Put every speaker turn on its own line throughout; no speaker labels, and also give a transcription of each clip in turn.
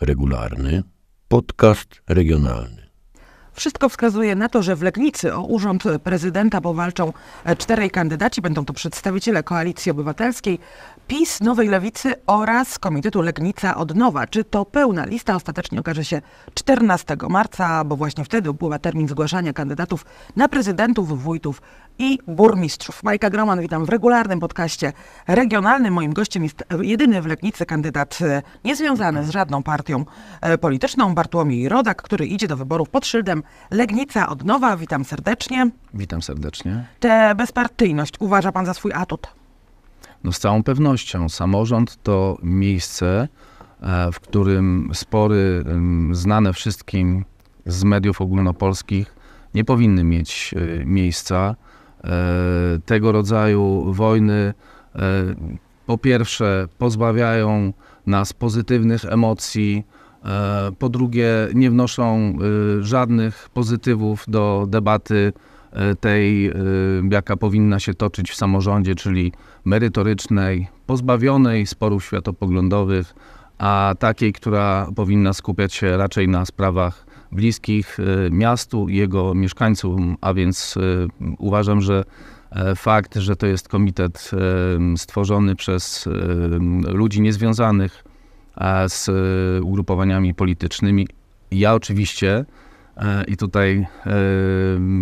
regularny, podcast regionalny.
Wszystko wskazuje na to, że w Legnicy o urząd prezydenta powalczą e, czterej kandydaci. Będą to przedstawiciele Koalicji Obywatelskiej, PiS, Nowej Lewicy oraz Komitetu Legnica od nowa. Czy to pełna lista ostatecznie okaże się 14 marca, bo właśnie wtedy upływa termin zgłaszania kandydatów na prezydentów, wójtów i burmistrzów. Majka Groman, witam w regularnym podcaście regionalnym. Moim gościem jest jedyny w Legnicy kandydat e, niezwiązany z żadną partią e, polityczną, Bartłomiej Rodak, który idzie do wyborów pod szyldem Legnica od nowa. Witam serdecznie.
Witam serdecznie.
Tę bezpartyjność uważa pan za swój atut?
No z całą pewnością samorząd to miejsce, e, w którym spory znane wszystkim z mediów ogólnopolskich nie powinny mieć e, miejsca. E, tego rodzaju wojny po pierwsze pozbawiają nas pozytywnych emocji, po drugie nie wnoszą żadnych pozytywów do debaty E, tej, e, jaka powinna się toczyć w samorządzie, czyli merytorycznej, pozbawionej sporów światopoglądowych, a takiej, która powinna skupiać się raczej na sprawach bliskich e, miastu i jego mieszkańcom, a więc uważam, że fakt, że to jest komitet stworzony przez ludzi niezwiązanych z ugrupowaniami politycznymi. Ja oczywiście i tutaj e,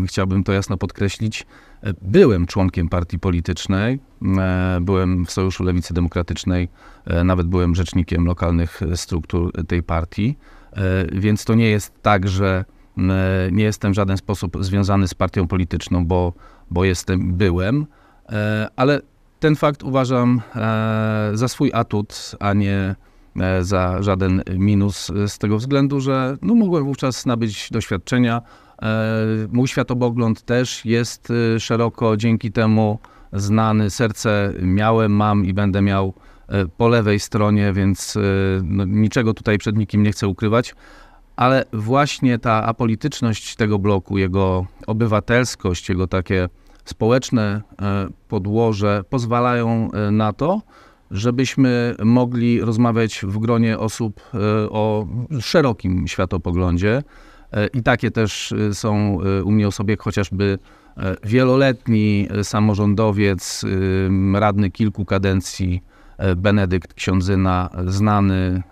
chciałbym to jasno podkreślić, e, byłem członkiem partii politycznej, e, byłem w Sojuszu Lewicy Demokratycznej, nawet byłem rzecznikiem lokalnych struktur tej partii, więc to nie jest tak, że nie jestem w żaden sposób związany z partią polityczną, bo, bo jestem, byłem, ale ten fakt uważam za swój atut, a nie E, za żaden minus z tego względu, że no, mogłem wówczas nabyć doświadczenia. E, mój światobogląd też jest e, szeroko dzięki temu znany. Serce miałem, mam i będę miał po lewej stronie, więc no, niczego tutaj przed nikim nie chcę ukrywać. Ale właśnie ta apolityczność tego bloku, jego obywatelskość, jego takie społeczne podłoże pozwalają na to, żebyśmy mogli rozmawiać w gronie osób e, o szerokim światopoglądzie. E, I takie też e, są u mnie osoby, chociażby wieloletni samorządowiec, radny kilku kadencji Benedykt Ksiądzyna, znany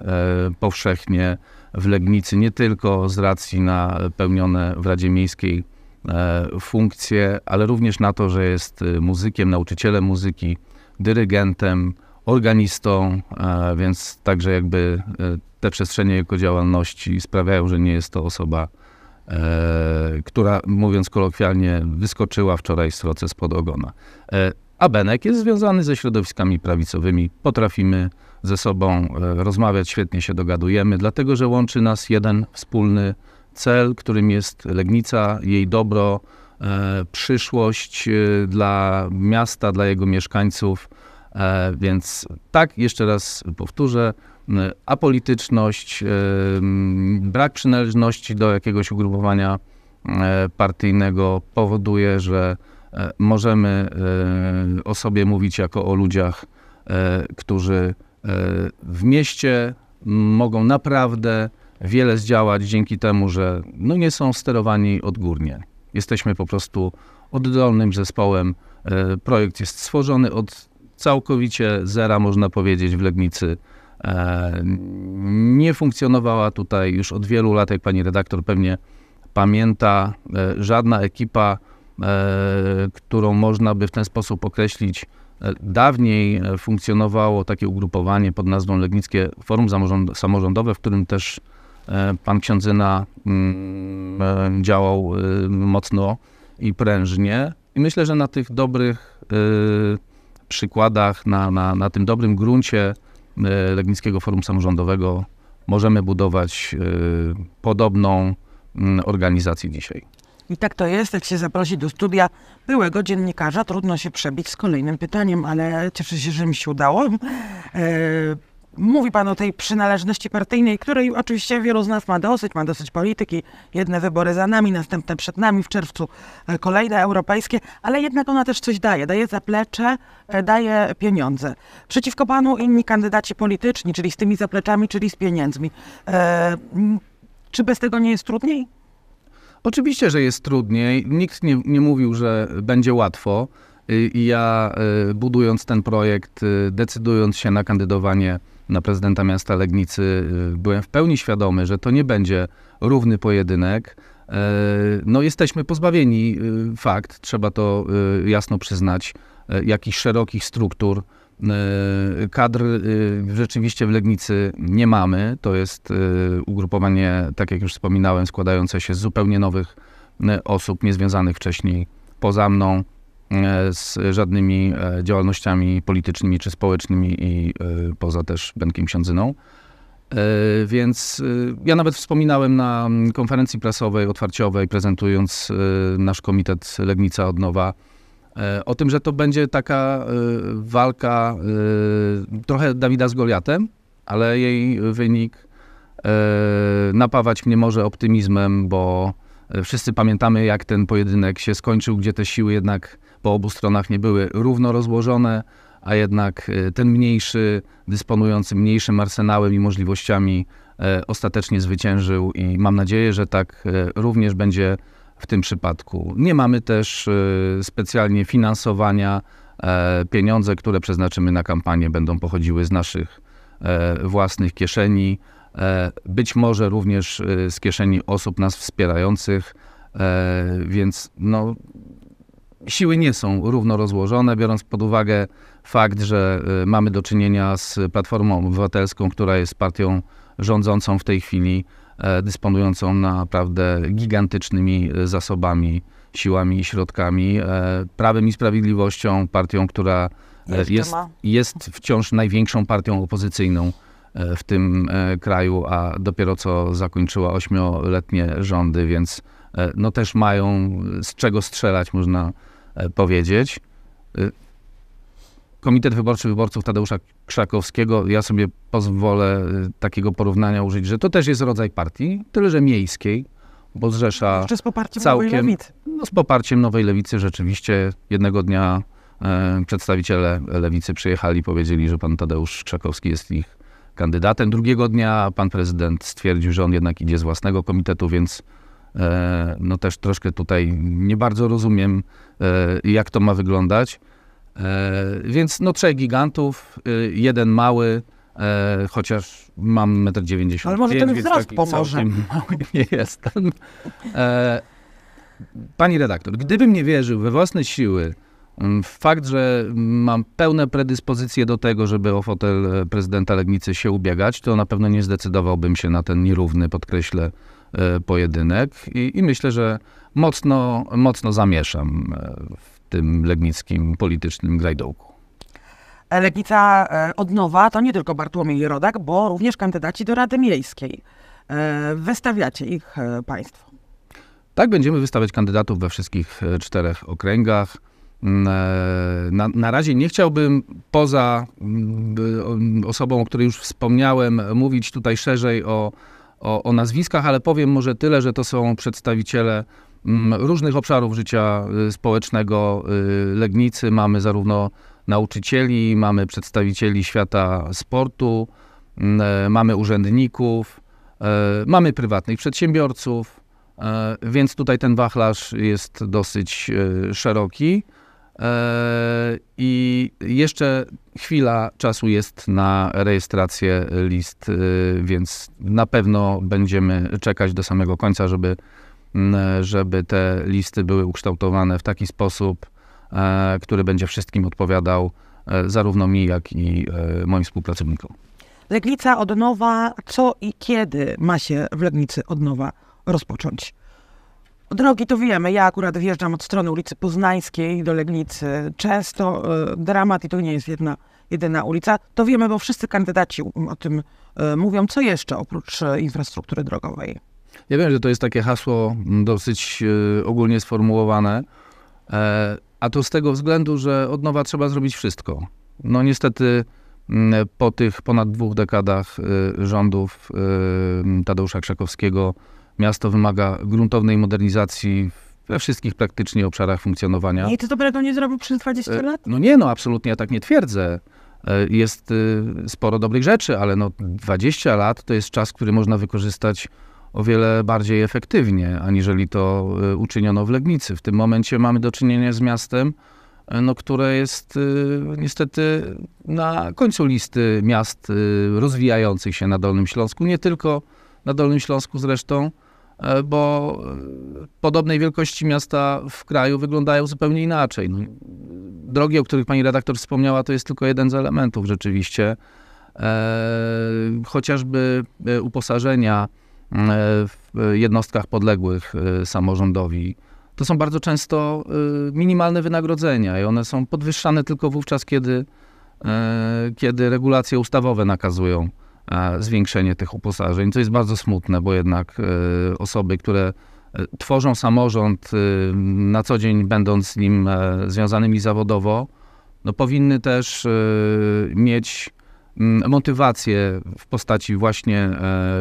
powszechnie w Legnicy, nie tylko z racji na pełnione w Radzie Miejskiej funkcje, ale również na to, że jest muzykiem, nauczycielem muzyki, dyrygentem, organistą, e, więc także jakby e, te przestrzenie jego działalności sprawiają, że nie jest to osoba, e, która, mówiąc kolokwialnie, wyskoczyła wczoraj z sroce spod ogona. A Benek jest związany ze środowiskami prawicowymi. Potrafimy ze sobą rozmawiać, świetnie się dogadujemy, dlatego że łączy nas jeden wspólny cel, którym jest Legnica, jej dobro, przyszłość dla miasta, dla jego mieszkańców. E, więc tak, jeszcze raz powtórzę, apolityczność, e, brak przynależności do jakiegoś ugrupowania e, partyjnego powoduje, że możemy o sobie mówić jako o ludziach, którzy w mieście mogą naprawdę wiele zdziałać dzięki temu, że no nie są sterowani odgórnie. Jesteśmy po prostu oddolnym zespołem. Projekt jest stworzony od całkowicie zera, można powiedzieć, w Legnicy. E, nie funkcjonowała tutaj już od wielu lat, jak pani redaktor pewnie pamięta, e, żadna ekipa, e, którą można by w ten sposób określić. Dawniej funkcjonowało takie ugrupowanie pod nazwą Legnickie Forum Samorządowe, w którym też pan ksiądzyna mm, działał mocno i prężnie. I myślę, że na tych dobrych przykładach, na, na, na tym dobrym gruncie e, Legnickiego Forum Samorządowego możemy budować e, podobną mm, organizację dzisiaj.
I tak to jest, jak się zaprosi do studia byłego dziennikarza, trudno się przebić z kolejnym pytaniem, ale cieszę się, że mi się udało. E, Mówi Pan o tej przynależności partyjnej, której oczywiście wielu z nas ma dosyć, ma dosyć polityki. Jedne wybory za nami, następne przed nami w czerwcu, e, kolejne europejskie, ale jednak ona też coś daje. Daje zaplecze, e, daje pieniądze. Przeciwko Panu inni kandydaci polityczni, czyli z tymi zapleczami, czyli z pieniędzmi. E, czy bez tego nie jest trudniej?
Oczywiście, że jest trudniej. Nikt nie, nie mówił, że będzie łatwo. I ja, e, budując ten projekt, decydując się na kandydowanie, na prezydenta miasta Legnicy, y, byłem w pełni świadomy, że to nie będzie równy pojedynek. E, no, jesteśmy pozbawieni y, fakt, trzeba to y, jasno przyznać, e, jakichś szerokich struktur. E, kadr rzeczywiście w Legnicy nie mamy. To jest ugrupowanie, tak jak już wspominałem, składające się z zupełnie nowych osób, niezwiązanych wcześniej poza mną z żadnymi e, działalnościami politycznymi czy społecznymi i e, poza też Benkiem Siądzyną. E, więc ja nawet wspominałem na konferencji prasowej, otwarciowej, prezentując nasz komitet Legnica od nowa, o tym, że to będzie taka walka trochę Dawida z Goliatem, ale jej wynik napawać mnie może optymizmem, bo wszyscy pamiętamy, jak ten pojedynek się skończył, gdzie te siły jednak po obu stronach nie były równo rozłożone, a jednak e, ten mniejszy, dysponujący mniejszym arsenałem i możliwościami, e, ostatecznie zwyciężył i mam nadzieję, że tak e, również będzie w tym przypadku. Nie mamy też specjalnie finansowania. Pieniądze, które przeznaczymy na kampanię, będą pochodziły z naszych własnych kieszeni, być może również z kieszeni osób nas wspierających. Więc no, siły nie są równo rozłożone, biorąc pod uwagę fakt, że y, mamy do czynienia z Platformą Obywatelską, która jest partią rządzącą w tej chwili, e, dysponującą naprawdę gigantycznymi y, zasobami, siłami i środkami, e, prawem i sprawiedliwością, partią, która e, jest, jest wciąż największą partią opozycyjną w tym kraju, a dopiero co zakończyła ośmioletnie rządy, więc no też mają z czego strzelać, można E, powiedzieć. E, Komitet Wyborczy Wyborców Tadeusza Krzakowskiego, ja sobie pozwolę e, takiego porównania użyć, że to też jest rodzaj partii, tyle że miejskiej, bo zrzesza Jeszcze z
poparciem całkiem, Nowej Lewicy.
No, z poparciem Nowej Lewicy rzeczywiście jednego dnia e, przedstawiciele Lewicy przyjechali, powiedzieli, że pan Tadeusz Krzakowski jest ich kandydatem. Drugiego dnia pan prezydent stwierdził, że on jednak idzie z własnego komitetu, więc E, no też troszkę tutaj nie bardzo rozumiem, e, jak to ma wyglądać. E, więc no trzech gigantów, jeden mały, chociaż mam 1,90 m. Ale może ten wzrost pomoże. Mały nie jestem. pani redaktor, gdybym nie wierzył we własne siły, w fakt, że mam pełne predyspozycje do tego, żeby o fotel prezydenta Legnicy się ubiegać, to na pewno nie zdecydowałbym się na ten nierówny, podkreślę, E, pojedynek i, i myślę, że mocno, mocno zamieszam e, w tym legnickim politycznym grajdołku.
E, Legnica od nowa to nie tylko Bartłomiej Rodak, bo również kandydaci do Rady Miejskiej. Wystawiacie ich Państwo.
Tak, będziemy wystawiać kandydatów we wszystkich czterech okręgach. Mm, na, na razie nie chciałbym poza osobą, mm, o której już wspomniałem, mówić tutaj szerzej o, o, o nazwiskach, ale powiem może tyle, że to są przedstawiciele mm, różnych obszarów życia y, społecznego y, Legnicy. Mamy zarówno nauczycieli, mamy przedstawicieli świata sportu, mm, e, mamy urzędników, e, mamy prywatnych przedsiębiorców, e, więc tutaj ten wachlarz jest dosyć szeroki. E, I jeszcze chwila czasu jest na rejestrację list, e, więc na pewno będziemy czekać do samego końca, żeby, żeby te listy były ukształtowane w taki sposób, e, który będzie wszystkim odpowiadał, zarówno mi, jak i moim współpracownikom.
Legnica od nowa, co i kiedy ma się w Legnicy od nowa rozpocząć? Drogi to wiemy, ja akurat wjeżdżam od strony ulicy Poznańskiej do Legnicy. Często e, dramat i to nie jest jedna, jedyna ulica. To wiemy, bo wszyscy kandydaci o tym e, mówią. Co jeszcze oprócz e, infrastruktury drogowej?
Ja wiem, że to jest takie hasło dosyć ogólnie sformułowane, a to z tego względu, że od nowa trzeba zrobić wszystko. No niestety po tych ponad dwóch dekadach rządów Tadeusza Krzakowskiego Miasto wymaga gruntownej modernizacji we wszystkich praktycznie obszarach funkcjonowania. I ty
to nie zrobił przez 20 e, lat?
No nie, no absolutnie ja tak nie twierdzę. E, jest y, sporo dobrych rzeczy, ale no 20 lat to jest czas, który można wykorzystać o wiele bardziej efektywnie, aniżeli to y, uczyniono w Legnicy. W tym momencie mamy do czynienia z miastem, e, no, które jest y, niestety na końcu listy miast rozwijających się na Dolnym Śląsku, nie tylko na Dolnym Śląsku zresztą, E, bo e, podobnej wielkości miasta w kraju wyglądają zupełnie inaczej. No, drogi, o których pani redaktor wspomniała, to jest tylko jeden z elementów rzeczywiście. E, chociażby uposażenia w jednostkach podległych samorządowi. To są bardzo często minimalne wynagrodzenia i one są podwyższane tylko wówczas, kiedy, kiedy regulacje ustawowe nakazują E, zwiększenie tych uposażeń, co jest bardzo smutne, bo jednak e, osoby, które e, tworzą samorząd na co dzień, będąc z nim związanymi zawodowo, no powinny też mieć mm, motywację w postaci właśnie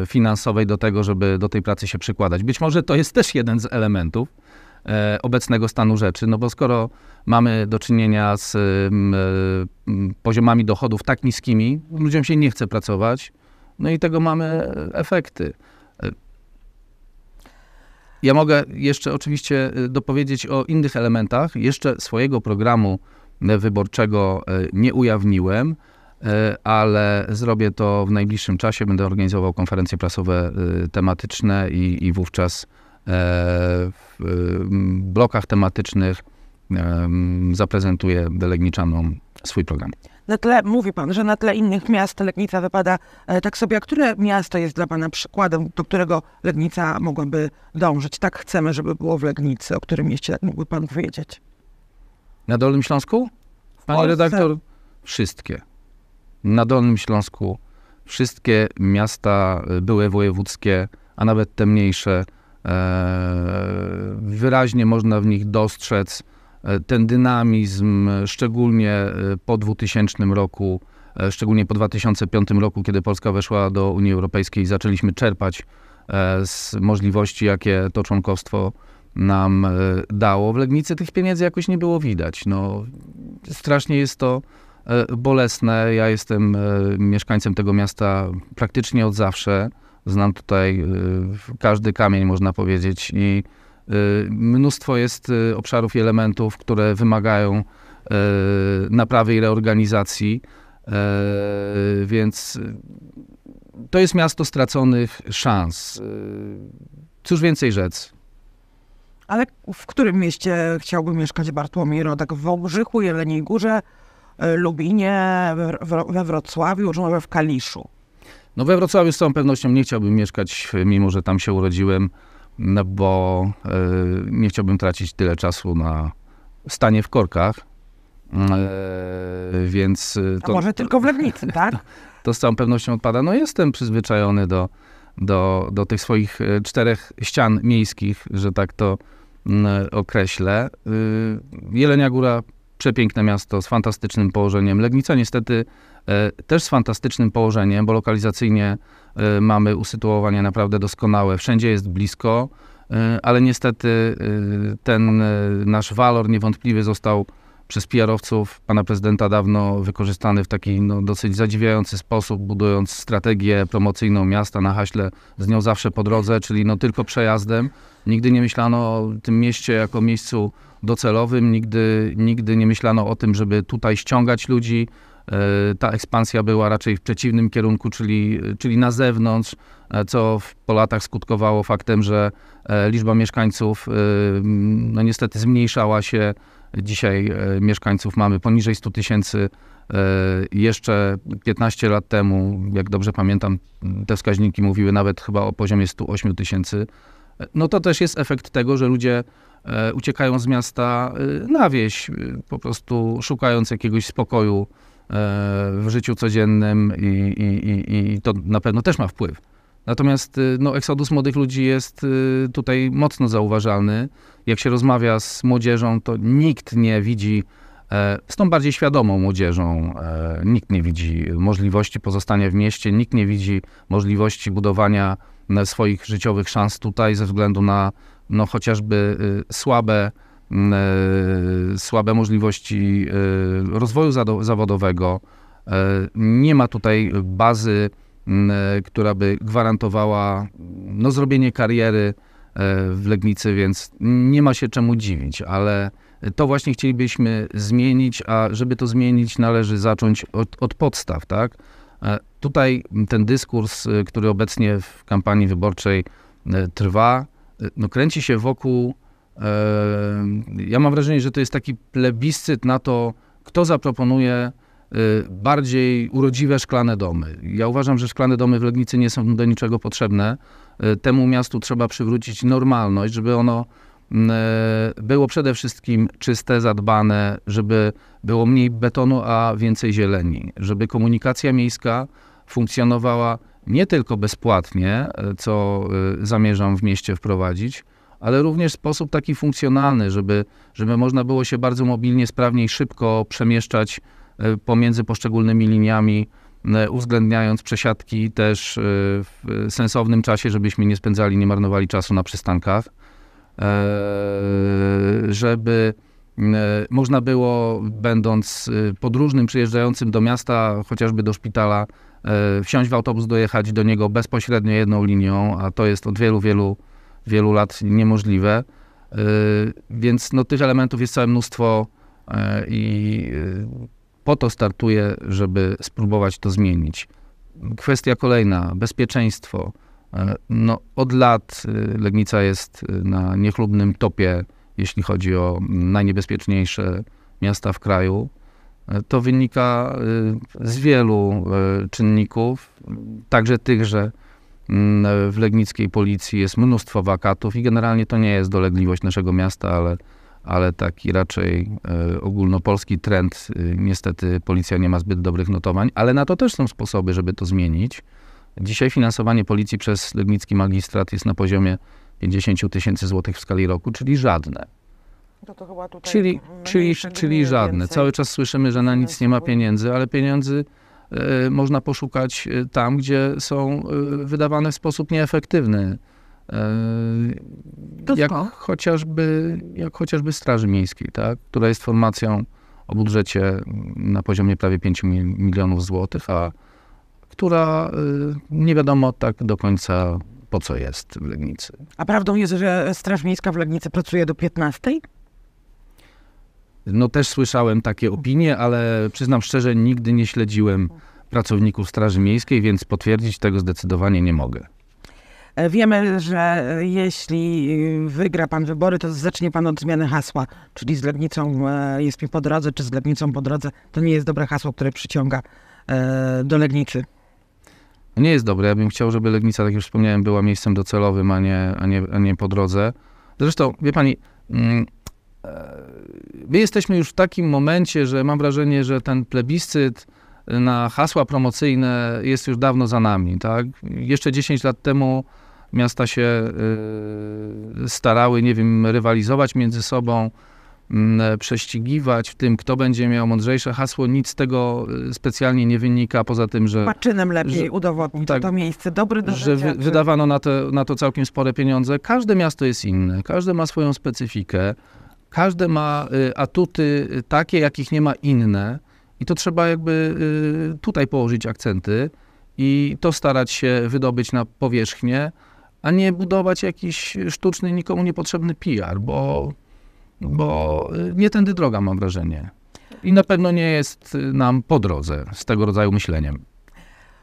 finansowej do tego, żeby do tej pracy się przykładać. Być może to jest też jeden z elementów, E, obecnego stanu rzeczy, no bo skoro mamy do czynienia z e, e, poziomami dochodów tak niskimi, ludziom się nie chce pracować, no i tego mamy efekty. Ja mogę jeszcze oczywiście dopowiedzieć o innych elementach. Jeszcze swojego programu wyborczego nie ujawniłem, ale zrobię to w najbliższym czasie. Będę organizował konferencje prasowe tematyczne i, i wówczas E, w e, blokach tematycznych e, zaprezentuje Delegniczanom swój program.
Na tle, mówi Pan, że na tle innych miast Legnica wypada tak sobie, a które miasto jest dla Pana przykładem, do którego Legnica mogłaby dążyć? Tak chcemy, żeby było w Legnicy. O którym mieście tak mógłby Pan powiedzieć?
Na Dolnym Śląsku?
Panie redaktor,
wszystkie. Na Dolnym Śląsku wszystkie miasta były wojewódzkie, a nawet te mniejsze, E, wyraźnie można w nich dostrzec e, ten dynamizm, szczególnie e, po 2000 roku, szczególnie po 2005 roku, kiedy Polska weszła do Unii Europejskiej, zaczęliśmy czerpać z możliwości, jakie to członkostwo nam dało. W Legnicy tych pieniędzy jakoś nie było widać. No, strasznie jest to bolesne. Ja jestem mieszkańcem tego miasta praktycznie od zawsze. Znam tutaj y, każdy kamień, można powiedzieć, i y, mnóstwo jest y, obszarów i elementów, które wymagają naprawy i reorganizacji. Więc to jest miasto straconych szans. Cóż więcej rzec?
Ale w którym mieście chciałby mieszkać Bartłomiej Rodak? W Wałbrzychu, Jeleniej Górze, Lubinie, we Wrocławiu, czy może w Kaliszu?
No we Wrocławiu z całą pewnością nie chciałbym mieszkać, mimo że tam się urodziłem, no bo e, nie chciałbym tracić tyle czasu na stanie w korkach. E, więc to, e, A może tylko w Legnicy, tak? To, to z całą pewnością odpada. No jestem przyzwyczajony do, do, do tych swoich czterech ścian miejskich, że tak to mm, określę. Y, Jelenia Góra Przepiękne miasto z fantastycznym położeniem. Legnica niestety e, też z fantastycznym położeniem, bo lokalizacyjnie e, mamy usytuowanie naprawdę doskonałe. Wszędzie jest blisko, e, ale niestety ten nasz walor niewątpliwie został przez PR-owców pana prezydenta dawno wykorzystany w taki no, dosyć zadziwiający sposób, budując strategię promocyjną miasta na haśle z nią zawsze po drodze, czyli no, tylko przejazdem. Nigdy nie myślano o tym mieście jako miejscu docelowym, nigdy, nigdy nie myślano o tym, żeby tutaj ściągać ludzi. E, ta ekspansja była raczej w przeciwnym kierunku, czyli, czyli na zewnątrz, e, co po latach skutkowało faktem, że e, liczba mieszkańców no, niestety zmniejszała się dzisiaj e, mieszkańców mamy poniżej 100 tysięcy. E, jeszcze 15 lat temu, jak dobrze pamiętam, te wskaźniki mówiły nawet chyba o poziomie 108 tysięcy. E, no to też jest efekt tego, że ludzie uciekają z miasta na wieś, po prostu szukając jakiegoś spokoju w życiu codziennym i, i, i to na pewno też ma wpływ. Natomiast no, eksodus młodych ludzi jest tutaj mocno zauważalny jak się rozmawia z młodzieżą, to nikt nie widzi, e, z tą bardziej świadomą młodzieżą, e, nikt nie widzi możliwości pozostania w mieście, nikt nie widzi możliwości budowania swoich życiowych szans tutaj ze względu na no, chociażby y, słabe, e, słabe możliwości y, rozwoju zawodowego. Nie ma tutaj bazy, która by gwarantowała no, zrobienie kariery E, w Legnicy, więc nie ma się czemu dziwić, ale to właśnie chcielibyśmy zmienić, a żeby to zmienić, należy zacząć od, od podstaw, tak? E, tutaj ten dyskurs, e, który obecnie w kampanii wyborczej trwa, no kręci się wokół. Ja mam wrażenie, że to jest taki plebiscyt na to, kto zaproponuje bardziej urodziwe szklane domy. Ja uważam, że szklane domy w Legnicy nie są do niczego potrzebne. Y, temu miastu trzeba przywrócić normalność, żeby ono mm, e, było przede wszystkim czyste, zadbane, żeby było mniej betonu, a więcej zieleni, żeby komunikacja miejska funkcjonowała nie tylko bezpłatnie, e, co e, zamierzam w mieście wprowadzić, ale również w sposób taki funkcjonalny, żeby, żeby można było się bardzo mobilnie, sprawniej, szybko przemieszczać pomiędzy poszczególnymi liniami E, uwzględniając przesiadki też e, w sensownym czasie, żebyśmy nie spędzali, nie marnowali czasu na przystankach, e, żeby można było, będąc podróżnym przyjeżdżającym do miasta, chociażby do szpitala, wsiąść w autobus, dojechać do niego bezpośrednio jedną linią, a to jest od wielu, wielu, wielu lat niemożliwe. Więc no, tych elementów jest całe mnóstwo i po to startuję, żeby spróbować to zmienić. Kwestia kolejna, bezpieczeństwo. E, no, od lat e, Legnica jest e, na niechlubnym topie, jeśli chodzi o najniebezpieczniejsze miasta w kraju. To wynika z wielu czynników, także tych, że mm, w legnickiej policji jest mnóstwo wakatów i generalnie to nie jest dolegliwość naszego miasta, ale ale taki raczej e, ogólnopolski trend. Y, niestety policja nie ma zbyt dobrych notowań, ale na to też są sposoby, żeby to zmienić. Dzisiaj finansowanie policji przez Legnicki Magistrat jest na poziomie 50 tysięcy złotych w skali roku, czyli żadne. No to chyba tutaj czyli czyli, czyli żadne. Więcej. Cały czas słyszymy, że na nic nie ma pieniędzy, ale pieniędzy e, można poszukać e, tam, gdzie są wydawane w sposób nieefektywny. E, to jak chociażby, jak chociażby Straży Miejskiej, tak? która jest formacją o budżecie na poziomie prawie 5 milionów złotych, a która e, nie wiadomo tak do końca po co jest w Legnicy.
A prawdą jest, że Straż Miejska w Legnicy pracuje do 15?
No też słyszałem takie opinie, ale przyznam szczerze, nigdy nie śledziłem pracowników Straży Miejskiej, więc potwierdzić tego zdecydowanie nie mogę.
E, wiemy, że e, jeśli y, wygra pan wybory, to zacznie pan od zmiany hasła, czyli z Legnicą e, jest mi po drodze, czy z Legnicą po drodze. To nie jest dobre hasło, które przyciąga do Legnicy.
Nie jest dobre. Ja bym chciał, żeby Legnica, tak jak już wspomniałem, była miejscem docelowym, a nie, a nie, a nie po drodze. Zresztą, wie pani, mm, my jesteśmy już w takim momencie, że mam wrażenie, że ten plebiscyt na hasła promocyjne jest już dawno za nami. Tak? Jeszcze 10 lat temu Miasta się y, starały, nie wiem, rywalizować między sobą, mm, prześcigiwać w tym, kto będzie miał mądrzejsze hasło. Nic z tego y, specjalnie nie wynika, poza tym, że... Paczynem
lepiej że, udowodnić tak, to miejsce, dobry do Że wy, wydawano
na, te, na to całkiem spore pieniądze. Każde miasto jest inne, każde ma swoją specyfikę, każde ma y, atuty takie, jakich nie ma inne. I to trzeba jakby tutaj położyć akcenty i to starać się wydobyć na powierzchnię a nie budować jakiś sztuczny, nikomu niepotrzebny PR, bo, bo y, nie tędy droga, mam wrażenie. I na pewno nie jest y, nam po drodze z tego rodzaju myśleniem.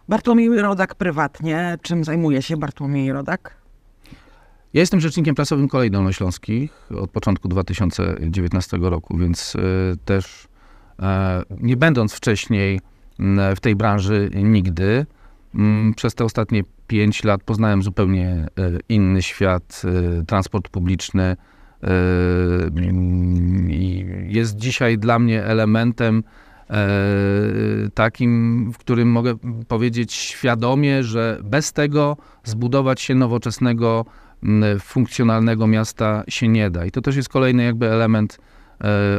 Bartłomiej Rodak prywatnie. Czym zajmuje się Bartłomiej
Rodak? Ja jestem rzecznikiem prasowym Kolei Dolnośląskich od początku 2019 roku, więc y, też e, nie będąc wcześniej w tej branży nigdy, przez te ostatnie 5 lat poznałem zupełnie e, inny świat, e, transport publiczny. E, jest dzisiaj dla mnie elementem takim, w którym mogę powiedzieć świadomie, że bez tego zbudować się nowoczesnego, funkcjonalnego miasta się nie da. I to też jest kolejny jakby element,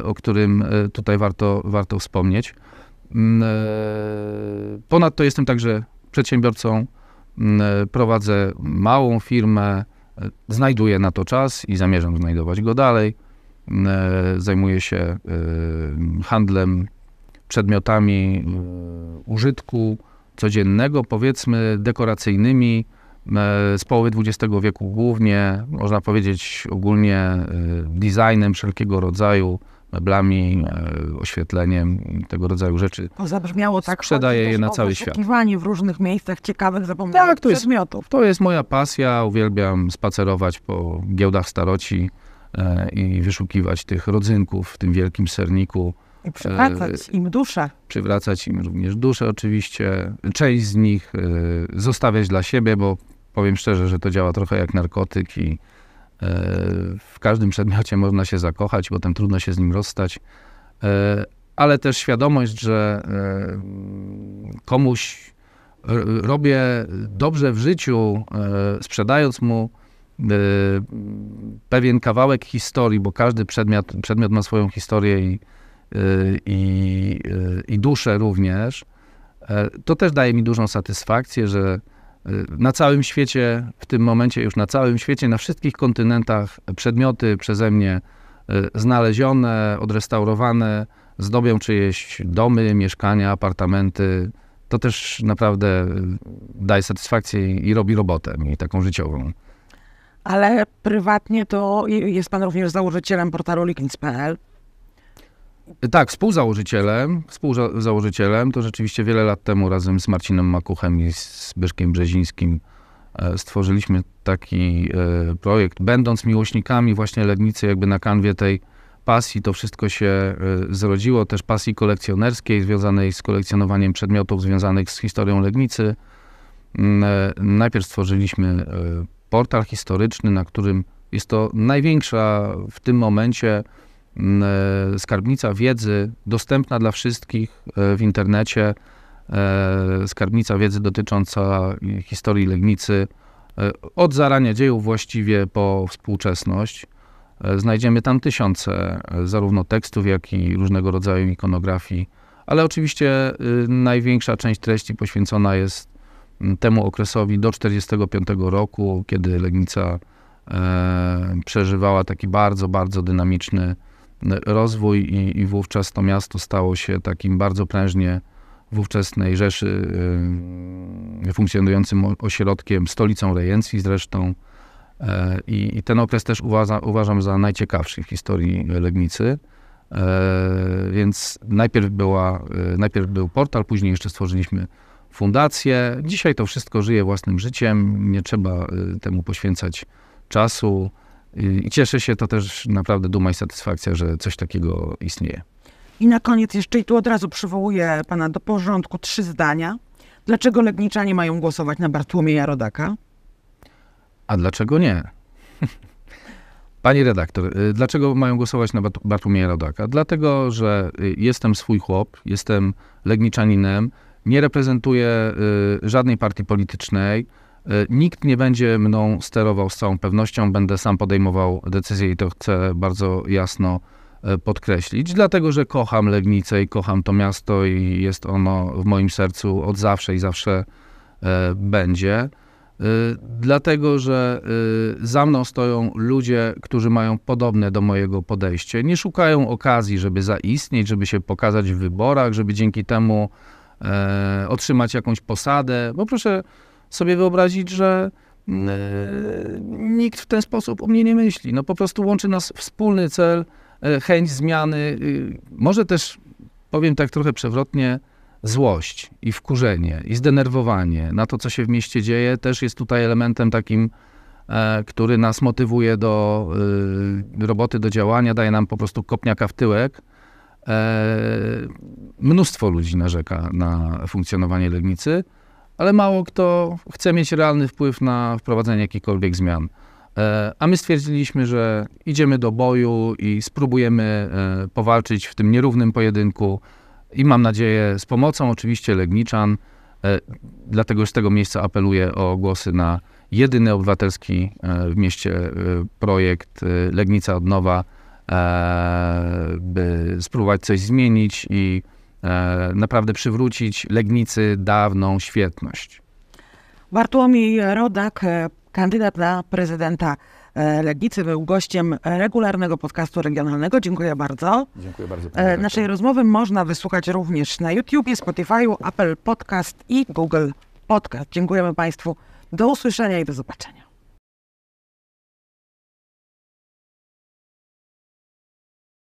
o którym tutaj warto, warto wspomnieć. Ponadto jestem także przedsiębiorcą, Mm, e, prowadzę małą firmę, e, znajduję na to czas i zamierzam znajdować go dalej. Mm, e, zajmuję się handlem przedmiotami użytku codziennego, powiedzmy dekoracyjnymi z połowy XX wieku głównie, można powiedzieć ogólnie designem wszelkiego rodzaju, meblami, e, oświetleniem, tego rodzaju rzeczy.
To zabrzmiało tak.
Sprzedaję je na cały świat.
w różnych miejscach ciekawych, zapomnianych tak, to jest,
przedmiotów. To jest moja pasja, uwielbiam spacerować po giełdach staroci e, i wyszukiwać tych rodzynków w tym wielkim serniku. I przywracać e, im duszę. Przywracać im również duszę oczywiście. Część z nich zostawiać dla siebie, bo powiem szczerze, że to działa trochę jak narkotyk i E, w każdym przedmiocie można się zakochać, potem trudno się z nim rozstać, e, ale też świadomość, że e, komuś robię dobrze w życiu, sprzedając mu pewien kawałek historii, bo każdy przedmiot, przedmiot ma swoją historię i, i, i duszę również, to też daje mi dużą satysfakcję, że na całym świecie, w tym momencie już na całym świecie, na wszystkich kontynentach przedmioty przeze mnie e, znalezione, odrestaurowane, zdobią czyjeś domy, mieszkania, apartamenty. To też naprawdę e, daje satysfakcję i robi robotę mi taką życiową.
Ale prywatnie to jest pan również założycielem portalu Likins.pl.
Tak, współzałożycielem, współzałożycielem to rzeczywiście wiele lat temu razem z Marcinem Makuchem i z Byszkiem Brzezińskim e, stworzyliśmy taki e, projekt. Będąc miłośnikami właśnie Legnicy, jakby na kanwie tej pasji, to wszystko się e, zrodziło, też pasji kolekcjonerskiej związanej z kolekcjonowaniem przedmiotów związanych z historią Legnicy. Mm, najpierw stworzyliśmy portal historyczny, na którym jest to największa w tym momencie E, skarbnica wiedzy dostępna dla wszystkich e, w internecie, e, skarbnica wiedzy dotycząca historii Legnicy od zarania dziejów właściwie po współczesność. Znajdziemy tam tysiące zarówno tekstów, jak i różnego rodzaju ikonografii, ale oczywiście y, największa część treści poświęcona jest temu okresowi do 1945 roku, kiedy Legnica przeżywała taki bardzo, bardzo dynamiczny rozwój i, i wówczas to miasto stało się takim bardzo prężnie w ówczesnej Rzeszy y, funkcjonującym ośrodkiem, stolicą rejencji zresztą. Y, I, i ten okres też uważa, uważam za najciekawszy w historii Legnicy. Y, więc najpierw, była, najpierw był portal, później jeszcze stworzyliśmy fundację. Dzisiaj to wszystko żyje własnym życiem, nie trzeba temu poświęcać czasu. I cieszę się, to też naprawdę duma i satysfakcja, że coś takiego istnieje.
I na koniec jeszcze, i tu od razu przywołuję pana do porządku, trzy zdania. Dlaczego Legniczanie mają głosować na Bartłomieja Rodaka?
A dlaczego nie? Pani redaktor, y, dlaczego mają głosować na Bartłomieja Rodaka? Dlatego, że y, jestem swój chłop, jestem legniczaninem, nie reprezentuję y, żadnej partii politycznej, E, nikt nie będzie mną sterował z całą pewnością, będę sam podejmował decyzje i to chcę bardzo jasno e, podkreślić, dlatego że kocham Legnicę i kocham to miasto i jest ono w moim sercu od zawsze i zawsze e, będzie. Dlatego, że za mną stoją ludzie, którzy mają podobne do mojego podejście. Nie szukają okazji, żeby zaistnieć, żeby się pokazać w wyborach, żeby dzięki temu otrzymać jakąś posadę, bo proszę sobie wyobrazić, że mm, no. e, nikt w ten sposób o mnie nie myśli. No po prostu łączy nas wspólny cel, e, chęć zmiany, y, może też, powiem tak trochę przewrotnie, złość i wkurzenie i zdenerwowanie na to, co się w mieście dzieje, też jest tutaj elementem takim, e, który nas motywuje do y, roboty, do działania, daje nam po prostu kopniaka w tyłek. Mnóstwo ludzi narzeka na funkcjonowanie Legnicy ale mało kto chce mieć realny wpływ na wprowadzenie jakichkolwiek zmian. E, a my stwierdziliśmy, że idziemy do boju i spróbujemy e, powalczyć w tym nierównym pojedynku i mam nadzieję z pomocą oczywiście Legniczan. E, dlatego z tego miejsca apeluję o głosy na jedyny obywatelski w mieście projekt Legnica od nowa, by spróbować coś zmienić i E, naprawdę przywrócić Legnicy dawną świetność.
Bartłomiej Rodak, e, kandydat na prezydenta e, Legnicy, był gościem regularnego podcastu regionalnego. Dziękuję bardzo. Dziękuję bardzo. Naszej rozmowy można wysłuchać również na YouTube, Spotify'u, Apple
Podcast i Google Podcast. Dziękujemy Państwu. Do usłyszenia i do zobaczenia.